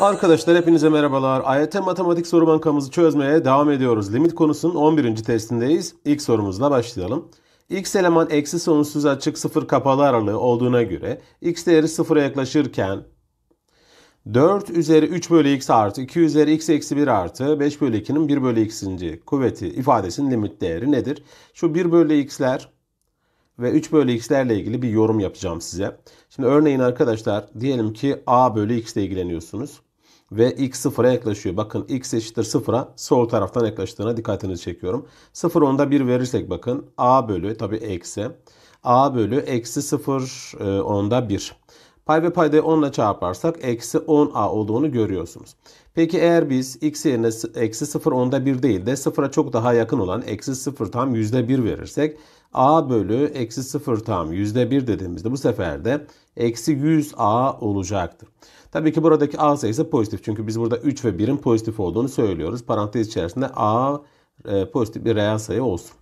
Arkadaşlar hepinize merhabalar. AYT matematik soru bankamızı çözmeye devam ediyoruz. Limit konusunun 11. testindeyiz. İlk sorumuzla başlayalım. X eleman eksi sonsuz açık sıfır kapalı aralığı olduğuna göre x değeri sıfıra yaklaşırken 4 üzeri 3 bölü x artı 2 üzeri x eksi 1 artı 5 bölü 2'nin 1 bölü x'inci kuvveti ifadesinin limit değeri nedir? Şu 1 bölü x'ler ve 3 bölü x'lerle ilgili bir yorum yapacağım size. Şimdi örneğin arkadaşlar diyelim ki a bölü x ile ilgileniyorsunuz ve x sıfıra yaklaşıyor. Bakın x eşittir sıfıra sol taraftan yaklaştığına dikkatinizi çekiyorum. Sıfır onda bir verirsek bakın a bölü tabi eksi. a bölü eksi sıfır e, onda bir. Pay ve paydayı 10 ile çarparsak eksi 10a olduğunu görüyorsunuz. Peki eğer biz x yerine eksi 0 onda 1 değil de 0'a çok daha yakın olan eksi 0 tam %1 verirsek a bölü eksi 0 tam %1 dediğimizde bu sefer de eksi 100a olacaktır. Tabii ki buradaki a sayısı pozitif. Çünkü biz burada 3 ve 1'in pozitif olduğunu söylüyoruz. Parantez içerisinde a e, pozitif bir reel sayı olsun.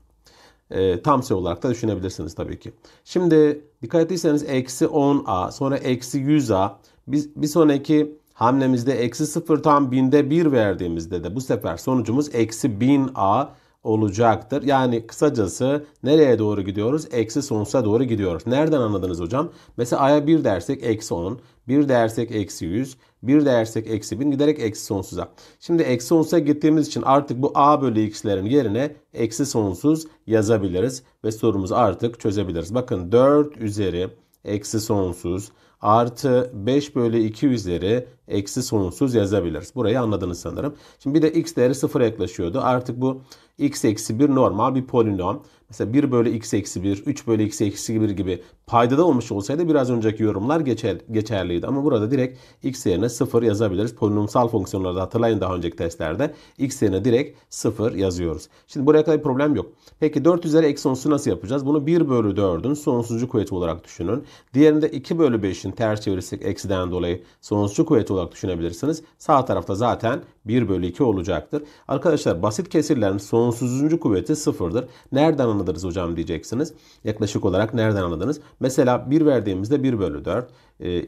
E, tam sayı olarak da düşünebilirsiniz tabii ki. Şimdi dikkat ettiyseniz eksi 10a sonra eksi 100a biz, bir sonraki hamlemizde eksi 0 tam binde 1 verdiğimizde de bu sefer sonucumuz eksi 1000a olacaktır. Yani kısacası nereye doğru gidiyoruz? Eksi sonsuza doğru gidiyoruz. Nereden anladınız hocam? Mesela aya 1 dersek eksi 10, 1 dersek eksi 100, 1 dersek eksi 1000 giderek eksi sonsuza. Şimdi eksi sonsuza gittiğimiz için artık bu a bölü x'lerin yerine eksi sonsuz yazabiliriz. Ve sorumuzu artık çözebiliriz. Bakın 4 üzeri eksi sonsuz artı 5 bölü 2 üzeri eksi sonsuz yazabiliriz. Burayı anladınız sanırım. Şimdi bir de x değeri 0 yaklaşıyordu. Artık bu x eksi 1 normal bir polinom mesela 1 bölü x eksi 1, 3 bölü x eksi 1 gibi paydada olmuş olsaydı biraz önceki yorumlar geçer, geçerliydi. Ama burada direkt x yerine 0 yazabiliriz. Polinomsal fonksiyonlarda hatırlayın daha önceki testlerde x yerine direkt 0 yazıyoruz. Şimdi buraya kadar bir problem yok. Peki 4 üzeri eksi 10'su nasıl yapacağız? Bunu 1 bölü 4'ün sonsuzcu kuvveti olarak düşünün. Diğerinde 2 bölü 5'in ters çevirirsek eksiden dolayı sonsuzcu kuvveti olarak düşünebilirsiniz. Sağ tarafta zaten 1 bölü 2 olacaktır. Arkadaşlar basit kesirlerin sonsuzuncu kuvveti sıfırdır. Nereden anladınız hocam diyeceksiniz. Yaklaşık olarak nereden anladınız? Mesela 1 verdiğimizde 1 bölü 4.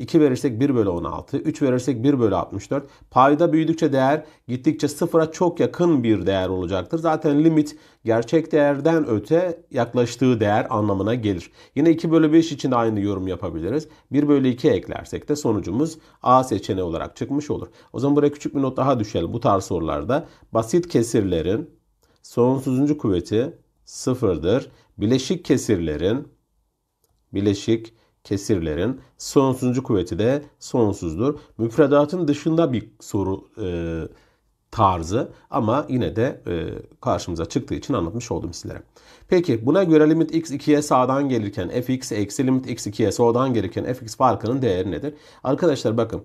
2 e, verirsek 1 bölü 16. 3 verirsek 1 bölü 64. Payda büyüdükçe değer gittikçe sıfıra çok yakın bir değer olacaktır. Zaten limit gerçek değerden öte yaklaştığı değer anlamına gelir. Yine 2 bölü 5 için de aynı yorum yapabiliriz. 1 bölü 2 eklersek de sonucumuz A seçeneği olarak çıkmış olur. O zaman buraya küçük bir not daha düşelim. Bu tarz sorularda basit kesirlerin sonsuzuncu kuvveti sıfırdır. Bileşik kesirlerin bileşik kesirlerin sonsuzcu kuvveti de sonsuzdur. Müfredatın dışında bir soru e, tarzı ama yine de e, karşımıza çıktığı için anlatmış oldum sizlere. Peki buna göre limit x 2'ye sağdan gelirken fx eksi limit x 2'ye soldan gelirken fx farkının değeri nedir? Arkadaşlar bakın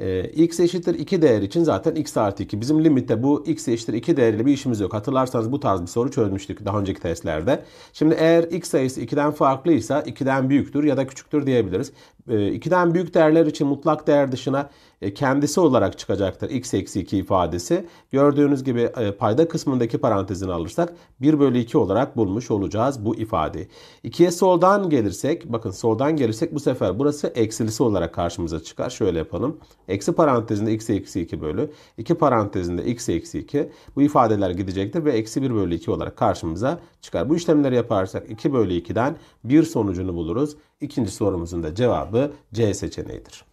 ee, x eşittir 2 değer için zaten x artı 2. Bizim limitte bu x eşittir 2 değeriyle bir işimiz yok. Hatırlarsanız bu tarz bir soru çözmüştük daha önceki testlerde. Şimdi eğer x sayısı 2'den farklıysa 2'den büyüktür ya da küçüktür diyebiliriz. 2'den ee, büyük değerler için mutlak değer dışına e, kendisi olarak çıkacaktır x eksi 2 ifadesi. Gördüğünüz gibi e, payda kısmındaki parantezini alırsak 1 bölü 2 olarak bulmuş olacağız bu ifade. 2'ye soldan gelirsek bakın soldan gelirsek bu sefer burası eksilisi olarak karşımıza çıkar. Şöyle yapalım. Eksi parantezinde x eksi 2 bölü 2 parantezinde x eksi 2 bu ifadeler gidecektir ve eksi 1 bölü 2 olarak karşımıza çıkar. Bu işlemleri yaparsak 2 bölü 2'den 1 sonucunu buluruz. İkinci sorumuzun da cevabı C seçeneğidir.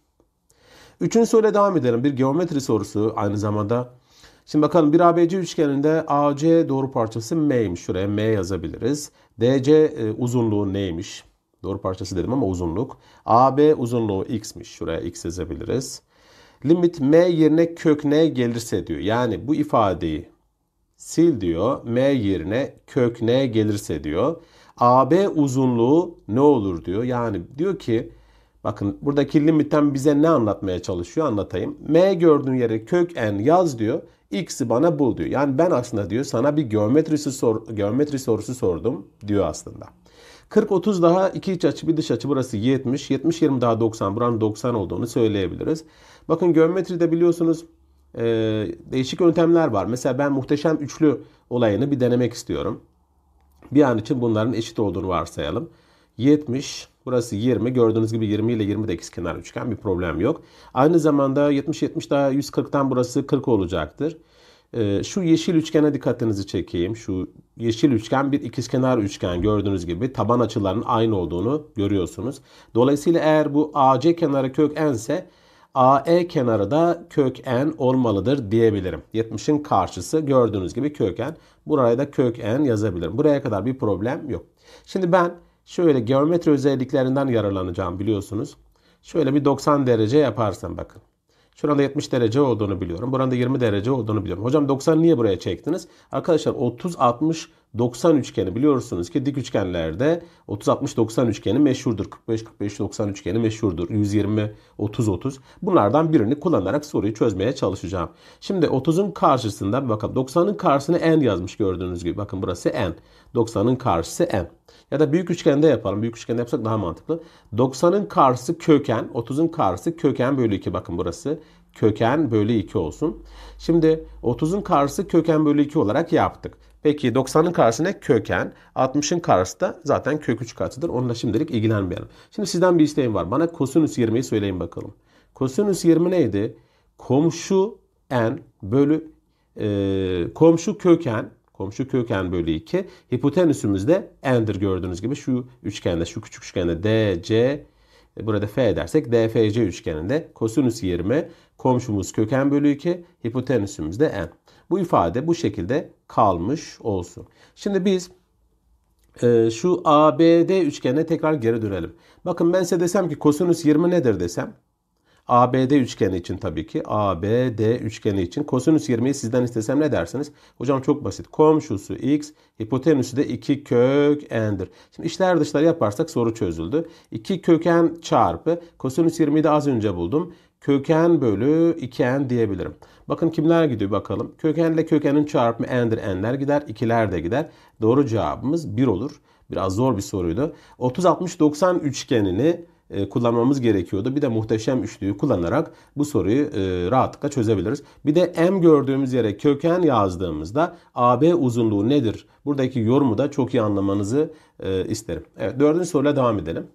Üçüncü soruyla devam edelim. Bir geometri sorusu aynı zamanda. Şimdi bakalım bir ABC üçgeninde AC doğru parçası M'ymiş. Şuraya M yazabiliriz. DC e, uzunluğu neymiş? Doğru parçası dedim ama uzunluk. AB uzunluğu x'miş. Şuraya x yazabiliriz. Limit m yerine kök n gelirse diyor. Yani bu ifadeyi sil diyor. M yerine kök n gelirse diyor. AB uzunluğu ne olur diyor. Yani diyor ki Bakın buradaki limitten bize ne anlatmaya çalışıyor anlatayım. M gördüğün yere kök n yaz diyor. X'i bana bul diyor. Yani ben aslında diyor sana bir geometrisi sor, geometri sorusu sordum diyor aslında. 40-30 daha iki iç açı bir dış açı burası 70. 70-20 daha 90 buranın 90 olduğunu söyleyebiliriz. Bakın geometride biliyorsunuz e, değişik yöntemler var. Mesela ben muhteşem üçlü olayını bir denemek istiyorum. Bir an için bunların eşit olduğunu varsayalım. 70 Burası 20. Gördüğünüz gibi 20 ile 20 de ikizkenar üçgen bir problem yok. Aynı zamanda 70-70 daha 140'tan burası 40 olacaktır. Ee, şu yeşil üçgene dikkatinizi çekeyim. Şu yeşil üçgen bir ikizkenar üçgen gördüğünüz gibi taban açılarının aynı olduğunu görüyorsunuz. Dolayısıyla eğer bu AC kenarı kök n ise AE kenarı da kök n olmalıdır diyebilirim. 70'in karşısı gördüğünüz gibi kök Buraya da kök n yazabilirim. Buraya kadar bir problem yok. Şimdi ben Şöyle geometri özelliklerinden yararlanacağım biliyorsunuz. Şöyle bir 90 derece yaparsam bakın. Şurada 70 derece olduğunu biliyorum. Buranın 20 derece olduğunu biliyorum. Hocam 90 niye buraya çektiniz? Arkadaşlar 30 60 90 üçgeni biliyorsunuz ki dik üçgenlerde 30 60 90 üçgeni meşhurdur. 45 45 90 üçgeni meşhurdur. 120 30 30. Bunlardan birini kullanarak soruyu çözmeye çalışacağım. Şimdi 30'un karşısında bir bakalım 90'ın karşısına n yazmış gördüğünüz gibi. Bakın burası n. 90'ın karşısı m. Ya da büyük üçgende yapalım. Büyük üçgende yapsak daha mantıklı. 90'ın karşısı köken, 30'un karşısı köken bölü 2. Bakın burası köken bölü 2 olsun. Şimdi 30'un karşısı köken bölü 2 olarak yaptık. Peki 90'ın karşısı ne? Köken. 60'ın karşısı da zaten kök 3 katıdır. Onunla şimdilik ilgilenmeyelim. Şimdi sizden bir isteğim var. Bana kosinüs 20'yi söyleyin bakalım. Kosinüs 20 neydi? Komşu n bölü e, komşu köken Komşu köken bölü 2. Hipotenüsümüz de n'dir gördüğünüz gibi. Şu üçgende, şu küçük üçgende D, C, burada F dersek DFC üçgeninde kosinüs 20, komşumuz köken bölü 2, hipotenüsümüz de n. Bu ifade bu şekilde kalmış olsun. Şimdi biz e, şu ABD üçgenine tekrar geri dönelim. Bakın ben size desem ki kosinüs 20 nedir desem. ABD üçgeni için tabii ki. ABD üçgeni için. Kosinüs 20'yi sizden istesem ne dersiniz? Hocam çok basit. Komşusu x, hipotenüsü de 2 kök n'dir. Şimdi işler dışlar yaparsak soru çözüldü. 2 köken çarpı. Kosinüs 20'yi de az önce buldum. Köken bölü 2n diyebilirim. Bakın kimler gidiyor bakalım. Kökenle kökenin çarpımı n'dir. n'ler gider. 2'ler de gider. Doğru cevabımız 1 olur. Biraz zor bir soruydu. 30-60-90 üçgenini e, kullanmamız gerekiyordu. Bir de muhteşem üçlüyü kullanarak bu soruyu e, rahatlıkla çözebiliriz. Bir de M gördüğümüz yere köken yazdığımızda AB uzunluğu nedir? Buradaki yorumu da çok iyi anlamanızı e, isterim. Evet dördüncü soruyla devam edelim.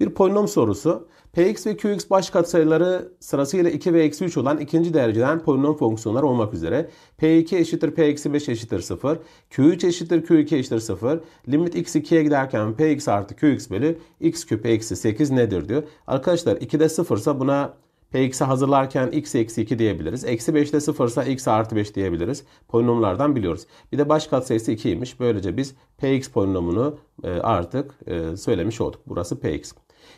Bir polinom sorusu. Px ve Qx baş katsayıları sırasıyla 2 ve eksi 3 olan ikinci dereceden polinom fonksiyonlar olmak üzere p2 eşittir p-5 eşittir 0, q3 eşittir q2 eşittir 0, limit x 2'ye giderken px artı qx bölü x küp eksi 8 nedir diyor. Arkadaşlar 2'de 0 ise buna px'i hazırlarken x eksi 2 diyebiliriz. Eksi 5'te 0 ise x artı 5 diyebiliriz. Polinomlardan biliyoruz. Bir de baş katsayısı 2'ymiş. Böylece biz px polinomunu e, artık e, söylemiş olduk. Burası px.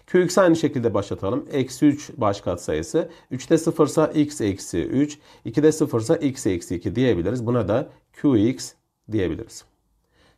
Qx aynı şekilde başlatalım. Eksi 3 baş sayısı. 3'te 0 ise x eksi 3. 2'de 0 ise x eksi 2 diyebiliriz. Buna da Qx diyebiliriz.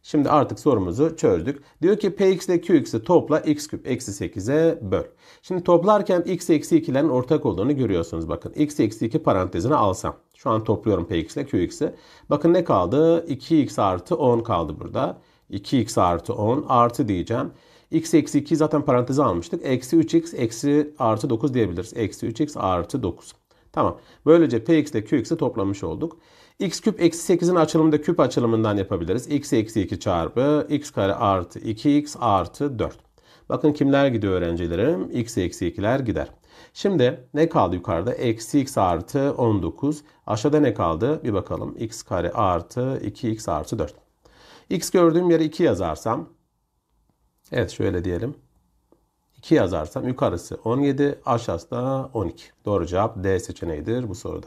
Şimdi artık sorumuzu çözdük. Diyor ki px ile qx'i topla x küp eksi 8'e böl. Şimdi toplarken x eksi 2'lerin ortak olduğunu görüyorsunuz. Bakın x eksi 2 parantezine alsam. Şu an topluyorum px ile qx'i. Bakın ne kaldı? 2x artı 10 kaldı burada. 2x artı 10 artı diyeceğim x eksi 2 zaten paranteze almıştık. Eksi 3x eksi artı 9 diyebiliriz. Eksi 3x artı 9. Tamam. Böylece px ile qx'i toplamış olduk. x küp eksi 8'in açılımı da küp açılımından yapabiliriz. x eksi 2 çarpı x kare artı 2x artı 4. Bakın kimler gidiyor öğrencilerim? x eksi 2'ler gider. Şimdi ne kaldı yukarıda? Eksi x artı 19. Aşağıda ne kaldı? Bir bakalım. x kare artı 2x artı 4. x gördüğüm yere 2 yazarsam Evet şöyle diyelim. 2 yazarsam yukarısı 17, aşağısı da 12. Doğru cevap D seçeneğidir bu soruda.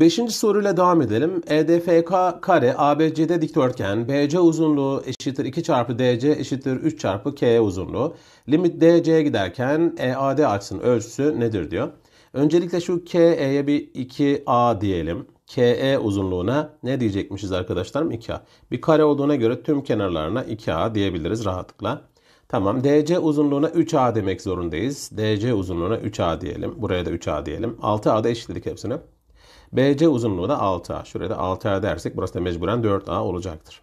Beşinci soruyla devam edelim. EDFK kare ABCD dikdörtgen BC uzunluğu eşittir 2 çarpı DC eşittir 3 çarpı KE uzunluğu. Limit DC'ye giderken EAD açısının ölçüsü nedir diyor. Öncelikle şu KE'ye bir 2A diyelim. KE uzunluğuna ne diyecekmişiz arkadaşlarım? 2A. Bir kare olduğuna göre tüm kenarlarına 2A diyebiliriz rahatlıkla. Tamam DC uzunluğuna 3A demek zorundayız. DC uzunluğuna 3A diyelim. Buraya da 3A diyelim. 6 a da eşitledik hepsini. BC uzunluğu da 6A. Şuraya da 6A dersek burası da mecburen 4A olacaktır.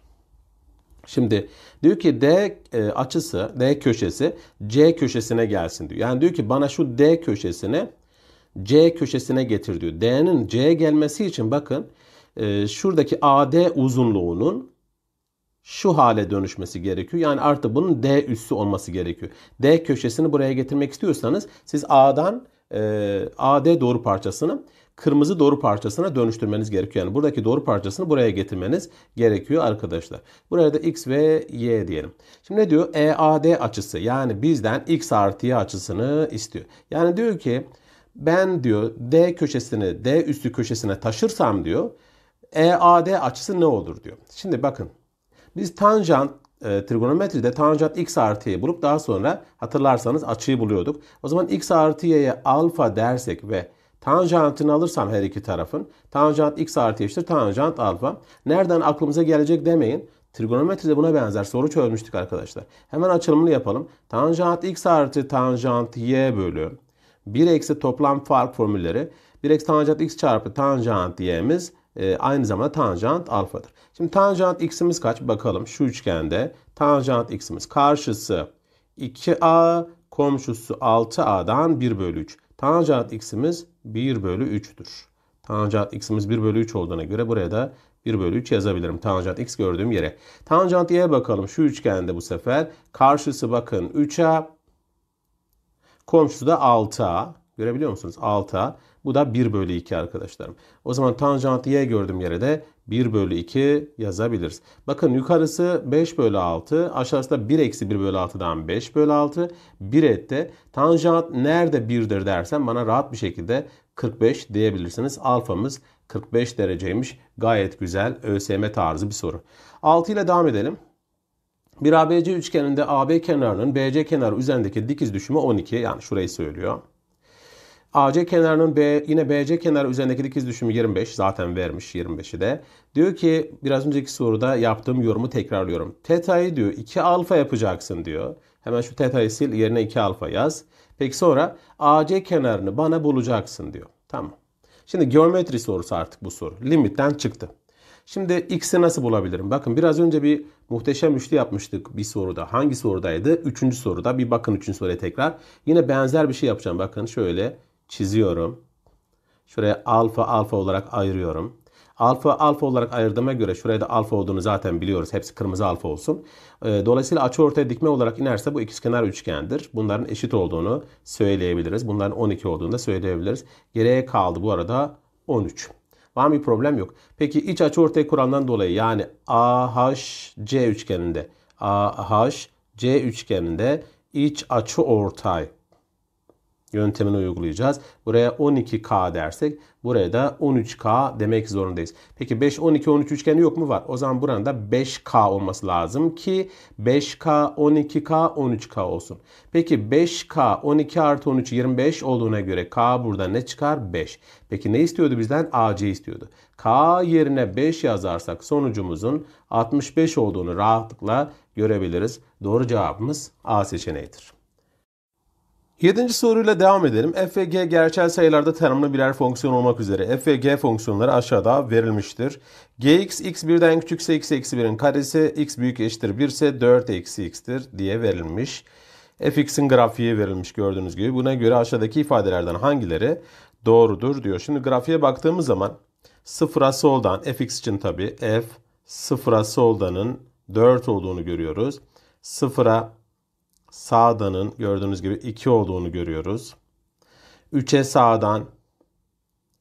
Şimdi diyor ki D e, açısı, D köşesi C köşesine gelsin diyor. Yani diyor ki bana şu D köşesini C köşesine getir diyor. D'nin C'ye gelmesi için bakın e, şuradaki AD uzunluğunun şu hale dönüşmesi gerekiyor. Yani artı bunun D üssü olması gerekiyor. D köşesini buraya getirmek istiyorsanız siz A'dan e, AD doğru parçasını kırmızı doğru parçasına dönüştürmeniz gerekiyor. Yani buradaki doğru parçasını buraya getirmeniz gerekiyor arkadaşlar. Buraya da x ve y diyelim. Şimdi ne diyor? EAD açısı yani bizden x artı y açısını istiyor. Yani diyor ki ben diyor D köşesini D üstü köşesine taşırsam diyor EAD açısı ne olur diyor. Şimdi bakın biz tanjant e, trigonometride tanjant x artı y bulup daha sonra hatırlarsanız açıyı buluyorduk. O zaman x artı y'ye alfa dersek ve tanjantını alırsam her iki tarafın tanjant x artı y eşittir tanjant alfa. Nereden aklımıza gelecek demeyin. Trigonometride buna benzer soru çözmüştük arkadaşlar. Hemen açılımını yapalım. Tanjant x artı tanjant y bölü 1 eksi toplam fark formülleri 1 eksi tanjant x çarpı tanjant y'miz e, aynı zamanda tanjant alfadır. Şimdi tanjant x'imiz kaç? Bakalım şu üçgende tanjant x'imiz karşısı 2a komşusu 6a'dan 1 bölü 3. Tanjant x'imiz 1 bölü 3'tür. Tanjant x'imiz 1 bölü 3 olduğuna göre buraya da 1 bölü 3 yazabilirim. Tanjant x gördüğüm yere. Tanjant y'ye bakalım. Şu üçgende bu sefer. Karşısı bakın 3a, Komşusu da 6A. Görebiliyor musunuz? 6A. Bu da 1 bölü 2 arkadaşlarım. O zaman tanjantı y gördüğüm yere de 1 bölü 2 yazabiliriz. Bakın yukarısı 5 bölü 6. Aşağısı da 1 eksi 1 bölü 6'dan 5 bölü 6. 1 etti. Tanjant nerede 1'dir dersen bana rahat bir şekilde 45 diyebilirsiniz. Alfamız 45 dereceymiş. Gayet güzel ÖSM tarzı bir soru. 6 ile devam edelim. Bir ABC üçgeninde AB kenarının BC kenarı üzerindeki dikiz düşümü 12. Yani şurayı söylüyor. AC kenarının B, yine BC kenarı üzerindeki dikiz düşümü 25. Zaten vermiş 25'i de. Diyor ki biraz önceki soruda yaptığım yorumu tekrarlıyorum. Teta'yı diyor 2 alfa yapacaksın diyor. Hemen şu teta'yı sil yerine 2 alfa yaz. Peki sonra AC kenarını bana bulacaksın diyor. Tamam. Şimdi geometri sorusu artık bu soru. Limitten çıktı. Şimdi x'i nasıl bulabilirim? Bakın biraz önce bir muhteşem üçlü yapmıştık bir soruda. Hangi sorudaydı? Üçüncü soruda. Bir bakın üçüncü soruya tekrar. Yine benzer bir şey yapacağım. Bakın şöyle çiziyorum. Şuraya alfa alfa olarak ayırıyorum. Alfa alfa olarak ayırdığıma göre şuraya da alfa olduğunu zaten biliyoruz. Hepsi kırmızı alfa olsun. Ee, dolayısıyla açı ortaya dikme olarak inerse bu ikizkenar üçgendir. Bunların eşit olduğunu söyleyebiliriz. Bunların 12 olduğunu da söyleyebiliriz. Geriye kaldı bu arada 13. Var mı bir problem yok. Peki iç açı ortay kuralından dolayı yani AHC üçgeninde AHC üçgeninde iç açı ortay yöntemini uygulayacağız. Buraya 12K dersek buraya da 13K demek zorundayız. Peki 5, 12, 13 üçgeni yok mu? Var. O zaman buranın da 5K olması lazım ki 5K, 12K, 13K olsun. Peki 5K, 12 artı 13, 25 olduğuna göre K burada ne çıkar? 5. Peki ne istiyordu bizden? AC istiyordu. K yerine 5 yazarsak sonucumuzun 65 olduğunu rahatlıkla görebiliriz. Doğru cevabımız A seçeneğidir. Yedinci soruyla devam edelim. F ve G gerçel sayılarda tanımlı birer fonksiyon olmak üzere. F ve G fonksiyonları aşağıda verilmiştir. Gx x birden küçükse x eksi 1'in karesi, x büyük eşittir 1 ise 4 eksi x'tir diye verilmiş. fx'in grafiği verilmiş gördüğünüz gibi. Buna göre aşağıdaki ifadelerden hangileri doğrudur diyor. Şimdi grafiğe baktığımız zaman sıfıra soldan fx için tabi f sıfıra soldanın 4 olduğunu görüyoruz. Sıfıra sağdanın gördüğünüz gibi 2 olduğunu görüyoruz. 3'e sağdan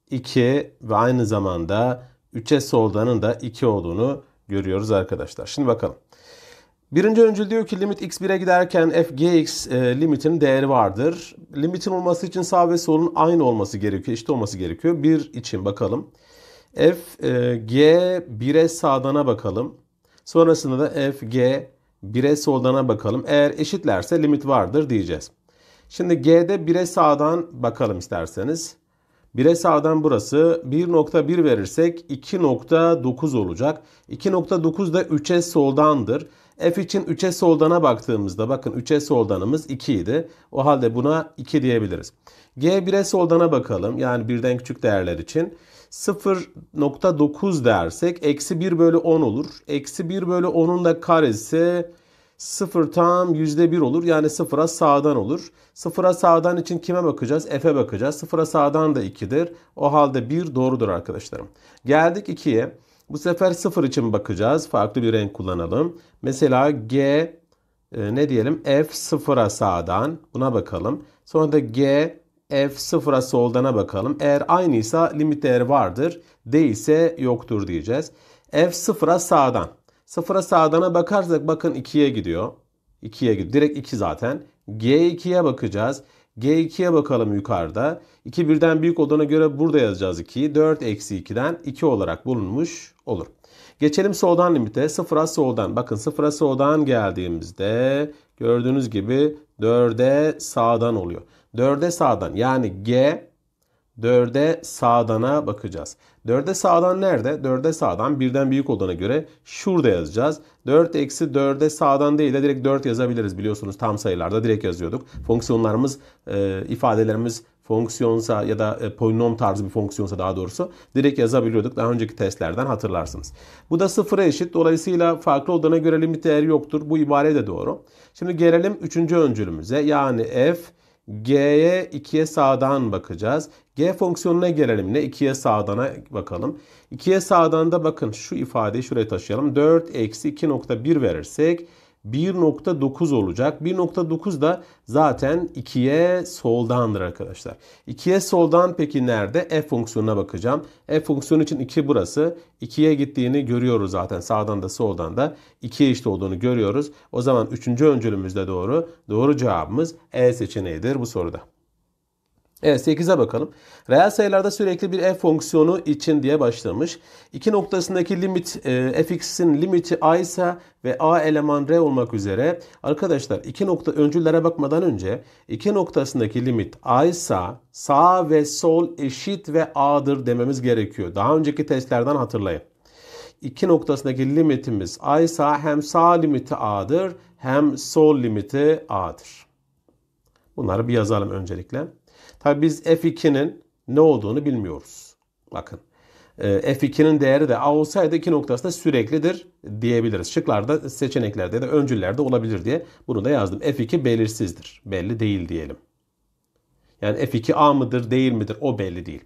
2 ve aynı zamanda 3'e soldanın da 2 olduğunu görüyoruz arkadaşlar. Şimdi bakalım. Birinci öncül diyor ki limit x1'e giderken f gx e, limitin değeri vardır. Limitin olması için sağ ve solun aynı olması gerekiyor. Eşit olması gerekiyor. 1 için bakalım. F e, g 1'e sağdana bakalım. Sonrasında da f g 1'e soldan'a bakalım. Eğer eşitlerse limit vardır diyeceğiz. Şimdi G'de 1'e sağdan bakalım isterseniz. 1'e sağdan burası 1.1 verirsek 2.9 olacak. 2.9 da 3'e soldandır. F için 3'e soldana baktığımızda bakın 3'e soldanımız 2 idi. O halde buna 2 diyebiliriz. G 1'e soldana bakalım. Yani birden küçük değerler için. 0.9 dersek eksi 1 bölü 10 olur. Eksi 1 bölü 10'un da karesi 0 tam %1 olur. Yani 0'a sağdan olur. 0'a sağdan için kime bakacağız? F'e bakacağız. 0'a sağdan da 2'dir. O halde 1 doğrudur arkadaşlarım. Geldik 2'ye. Bu sefer 0 için bakacağız. Farklı bir renk kullanalım. Mesela G e, ne diyelim? F 0'a sağdan. Buna bakalım. Sonra da G f sıfıra soldana bakalım. Eğer aynıysa limit değeri vardır. Değilse yoktur diyeceğiz. f sıfıra sağdan. Sıfıra sağdana bakarsak bakın 2'ye gidiyor. 2'ye gidiyor. Direkt 2 zaten. G2'ye bakacağız. G2'ye bakalım yukarıda. 2 birden büyük olduğuna göre burada yazacağız 2'yi. 4 eksi 2'den 2 olarak bulunmuş olur. Geçelim soldan limite. Sıfıra soldan. Bakın sıfıra soldan geldiğimizde gördüğünüz gibi 4'e sağdan oluyor. 4'e sağdan yani G 4'e sağdana bakacağız. 4'e sağdan nerede? 4'e sağdan birden büyük olduğuna göre şurada yazacağız. 4 eksi 4'e sağdan değil de direkt 4 yazabiliriz biliyorsunuz tam sayılarda direkt yazıyorduk. Fonksiyonlarımız, e, ifadelerimiz fonksiyonsa ya da e, polinom tarzı bir fonksiyonsa daha doğrusu direkt yazabiliyorduk. Daha önceki testlerden hatırlarsınız. Bu da sıfıra eşit. Dolayısıyla farklı olduğuna göre limit değeri yoktur. Bu ibare de doğru. Şimdi gelelim 3. öncülümüze yani f G'ye 2'ye sağdan bakacağız. G fonksiyonuna gelelim. Ne? 2'ye sağdana bakalım. 2'ye sağdan da bakın şu ifadeyi şuraya taşıyalım. 4 eksi 2.1 verirsek 1.9 olacak. 1.9 da zaten 2'ye soldandır arkadaşlar. 2'ye soldan peki nerede? F fonksiyonuna bakacağım. F fonksiyonu için 2 burası. 2'ye gittiğini görüyoruz zaten. Sağdan da soldan da 2'ye eşit işte olduğunu görüyoruz. O zaman 3. öncülümüzde doğru. Doğru cevabımız E seçeneğidir bu soruda. Evet 8'e bakalım. Reel sayılarda sürekli bir f fonksiyonu için diye başlamış. İki noktasındaki limit e, fx'in limiti a ise ve a eleman r olmak üzere. Arkadaşlar iki nokta öncüllere bakmadan önce iki noktasındaki limit a ise sağ ve sol eşit ve a'dır dememiz gerekiyor. Daha önceki testlerden hatırlayın. İki noktasındaki limitimiz a ise hem sağ limiti a'dır hem sol limiti a'dır. Bunları bir yazalım öncelikle. Tabi biz F2'nin ne olduğunu bilmiyoruz. Bakın. E, F2'nin değeri de A olsaydı iki noktası da süreklidir diyebiliriz. Şıklarda, seçeneklerde de öncüllerde olabilir diye bunu da yazdım. F2 belirsizdir. Belli değil diyelim. Yani F2 A mıdır değil midir o belli değil.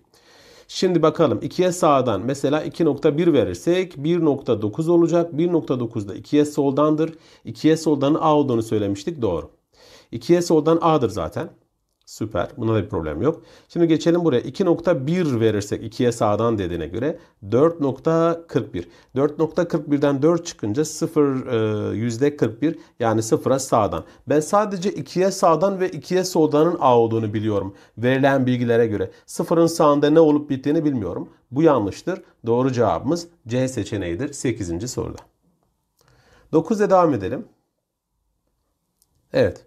Şimdi bakalım 2'ye sağdan mesela 2.1 verirsek 1.9 olacak. 1.9 da 2'ye soldandır. 2'ye soldan A olduğunu söylemiştik doğru. 2'ye soldan A'dır zaten. Süper. Buna da bir problem yok. Şimdi geçelim buraya. 2.1 verirsek 2'ye sağdan dediğine göre 4.41. 4.41'den 4 çıkınca 0 e, yüzde %41 yani 0'a sağdan. Ben sadece 2'ye sağdan ve 2'ye soldanın A olduğunu biliyorum. Verilen bilgilere göre. 0'ın sağında ne olup bittiğini bilmiyorum. Bu yanlıştır. Doğru cevabımız C seçeneğidir 8. soruda. 9'da devam edelim. Evet.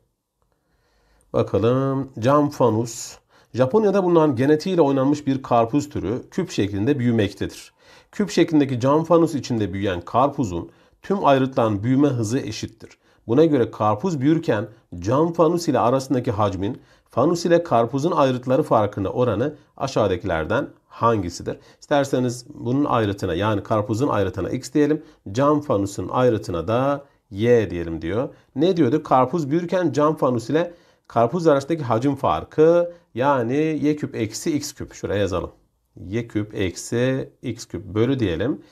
Bakalım cam fanus. Japonya'da bulunan genetiğiyle oynanmış bir karpuz türü küp şeklinde büyümektedir. Küp şeklindeki cam fanus içinde büyüyen karpuzun tüm ayrıtılan büyüme hızı eşittir. Buna göre karpuz büyürken cam fanus ile arasındaki hacmin fanus ile karpuzun ayrıtları farkına oranı aşağıdakilerden hangisidir? İsterseniz bunun ayrıtına yani karpuzun ayrıtına x diyelim. Cam fanusun ayrıtına da y diyelim diyor. Ne diyordu? Karpuz büyürken cam fanus ile Karpuz arasındaki hacim farkı yani y küp eksi x küp. Şuraya yazalım. y küp eksi x küp bölü diyelim.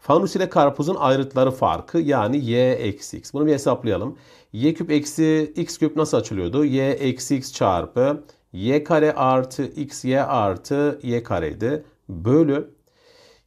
Fanus ile karpuzun ayrıtları farkı yani y eksi x. Bunu bir hesaplayalım. y küp eksi x küp nasıl açılıyordu? y eksi x çarpı y kare artı x y artı y kareydi. Bölü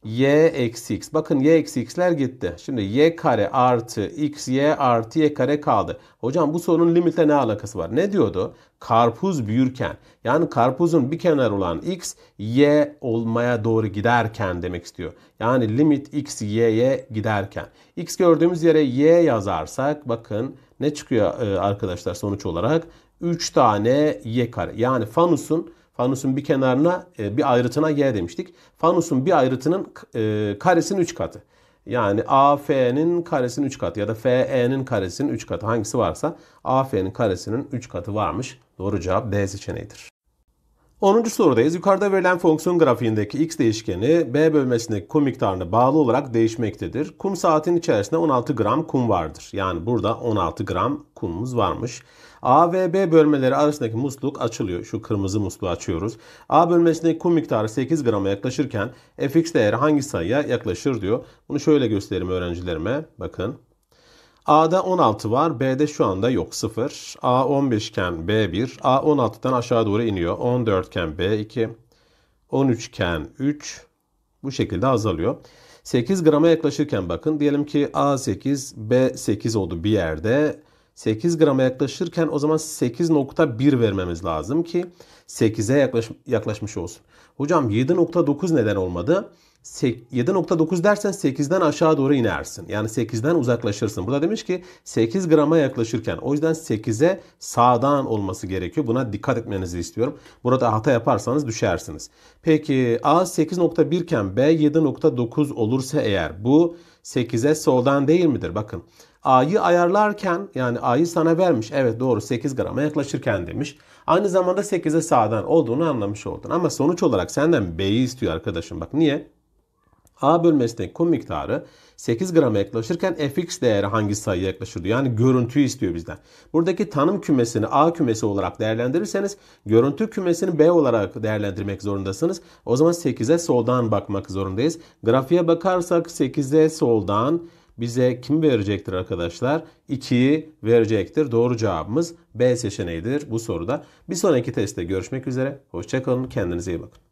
y eksi x. Bakın y eksi x'ler gitti. Şimdi y kare artı x y artı y kare kaldı. Hocam bu sorunun limitle ne alakası var? Ne diyordu? Karpuz büyürken yani karpuzun bir kenar olan x y olmaya doğru giderken demek istiyor. Yani limit x y'ye giderken. x gördüğümüz yere y yazarsak bakın ne çıkıyor e, arkadaşlar sonuç olarak? 3 tane y kare. Yani fanusun Fanusun bir kenarına e, bir ayrıtına y demiştik. Fanusun bir ayrıtının e, karesinin 3 katı. Yani AF'nin karesinin 3 katı ya da FE'nin karesinin 3 katı hangisi varsa AF'nin karesinin 3 katı varmış. Doğru cevap D seçeneğidir. 10. sorudayız. Yukarıda verilen fonksiyon grafiğindeki x değişkeni b bölmesindeki kum miktarına bağlı olarak değişmektedir. Kum saatin içerisinde 16 gram kum vardır. Yani burada 16 gram kumumuz varmış. A ve B bölmeleri arasındaki musluk açılıyor. Şu kırmızı musluğu açıyoruz. A bölmesindeki kum miktarı 8 grama yaklaşırken fx değeri hangi sayıya yaklaşır diyor. Bunu şöyle göstereyim öğrencilerime. Bakın. A'da 16 var. B'de şu anda yok. 0. A 15 iken B 1. A 16'dan aşağı doğru iniyor. 14 iken B 2. 13 iken 3. Bu şekilde azalıyor. 8 grama yaklaşırken bakın. Diyelim ki A 8, B 8 oldu bir yerde. 8 grama yaklaşırken o zaman 8.1 vermemiz lazım ki 8'e yaklaş, yaklaşmış olsun. Hocam 7.9 neden olmadı? 7.9 dersen 8'den aşağı doğru inersin. Yani 8'den uzaklaşırsın. Burada demiş ki 8 grama yaklaşırken. O yüzden 8'e sağdan olması gerekiyor. Buna dikkat etmenizi istiyorum. Burada hata yaparsanız düşersiniz. Peki A 8.1 iken B 7.9 olursa eğer bu 8'e soldan değil midir? Bakın A'yı ayarlarken yani A'yı sana vermiş. Evet doğru 8 grama yaklaşırken demiş. Aynı zamanda 8'e sağdan olduğunu anlamış oldun. Ama sonuç olarak senden B'yi istiyor arkadaşım. Bak niye? A bölmesindeki kum miktarı 8 grama yaklaşırken fx değeri hangi sayıya yaklaşırdı? Yani görüntüyü istiyor bizden. Buradaki tanım kümesini A kümesi olarak değerlendirirseniz görüntü kümesini B olarak değerlendirmek zorundasınız. O zaman 8'e soldan bakmak zorundayız. Grafiğe bakarsak 8'e soldan bize kim verecektir arkadaşlar? 2'yi verecektir. Doğru cevabımız B seçeneğidir bu soruda. Bir sonraki testte görüşmek üzere. Hoşçakalın. Kendinize iyi bakın.